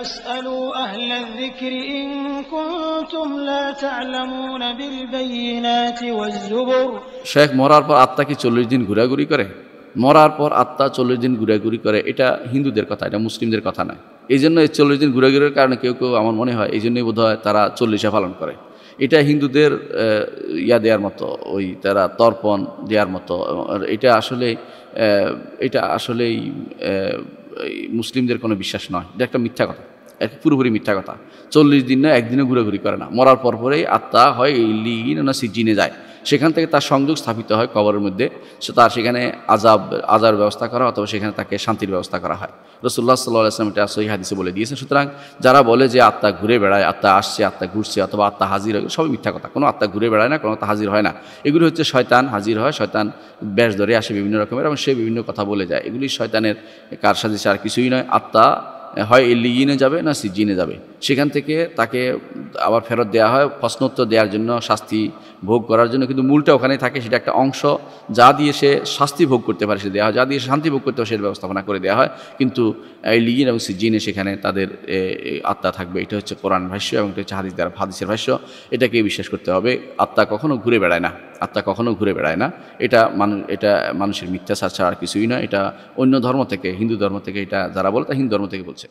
শেখ মরার পর আত্মা কি চল্লিশ দিন ঘোরাঘুরি করে মরার পর আত্মা চল্লিশ দিন ঘোরাঘুরি করে এটা হিন্দুদের কথা এটা মুসলিমদের কথা নয় এই জন্য এই চল্লিশ দিন ঘোরাঘুরির কারণে কেউ কেউ আমার মনে হয় এই জন্যই বোধ হয় তারা চল্লিশে পালন করে এটা হিন্দুদের ইয়া দেওয়ার মতো ওই তারা তর্পণ দেওয়ার মতো এটা আসলে এটা আসলেই মুসলিমদের কোনো বিশ্বাস নয় এটা একটা মিথ্যা কথা এক পুরোপুরি মিথ্যা কথা চল্লিশ দিন না একদিনে ঘুরি করে না মরার পরপরেই আত্মা হয় লিন না সিজিনে যায় সেখান থেকে তার সংযোগ স্থাপিত হয় কবরের মধ্যে সে তার সেখানে আজাব আজার ব্যবস্থা করা অথবা সেখানে তাকে শান্তির ব্যবস্থা করা হয় রসুল্লাহ সাল্লাহ আসলাম এটা সহি হাদিসে বলে দিয়েছে সুতরাং যারা বলে যে আত্মা ঘুরে বেড়ায় আত্মা আসছে আত্মা ঘুরছে অথবা আত্মা হাজির হয় সবই মিথ্যা কথা কোনো আত্মা ঘুরে বেড়ায় না কোনো আত্মা হাজির হয় না এগুলি হচ্ছে শয়তান হাজির হয় শয়তান ব্যাস ধরে আসে বিভিন্ন রকমের এবং সে বিভিন্ন কথা বলে যায় এগুলি শয়তানের কারসাজিশ আর কিছুই নয় আত্মা হয় লিগিনে যাবে না সিজিনে যাবে সেখান থেকে তাকে আবার ফেরত দেওয়া হয় প্রশ্নোত্তর দেওয়ার জন্য শাস্তি ভোগ করার জন্য কিন্তু মূলটা ওখানে থাকে সেটা একটা অংশ যা দিয়ে সে শাস্তি ভোগ করতে পারে সে দেওয়া হয় যা দিয়ে শান্তি ভোগ করতে পারে সে ব্যবস্থাপনা করে দেওয়া হয় কিন্তু এই লিগিন এবং সিজিনে সেখানে তাদের আত্মা থাকবে এটা হচ্ছে কোরআন ভাষ্য এবং এটা হচ্ছে হাদিস দ্বারা হাদিসের ভাষ্য এটাকে বিশ্বাস করতে হবে আত্মা কখনো ঘুরে বেড়ায় না আত্মা কখনো ঘুরে বেড়ায় না এটা মানুষ এটা মানুষের মিথ্যা ছাড়া আর কিছুই না এটা অন্য ধর্ম থেকে হিন্দু ধর্ম থেকে এটা যারা বলে তা হিন্দু ধর্ম থেকে বলছে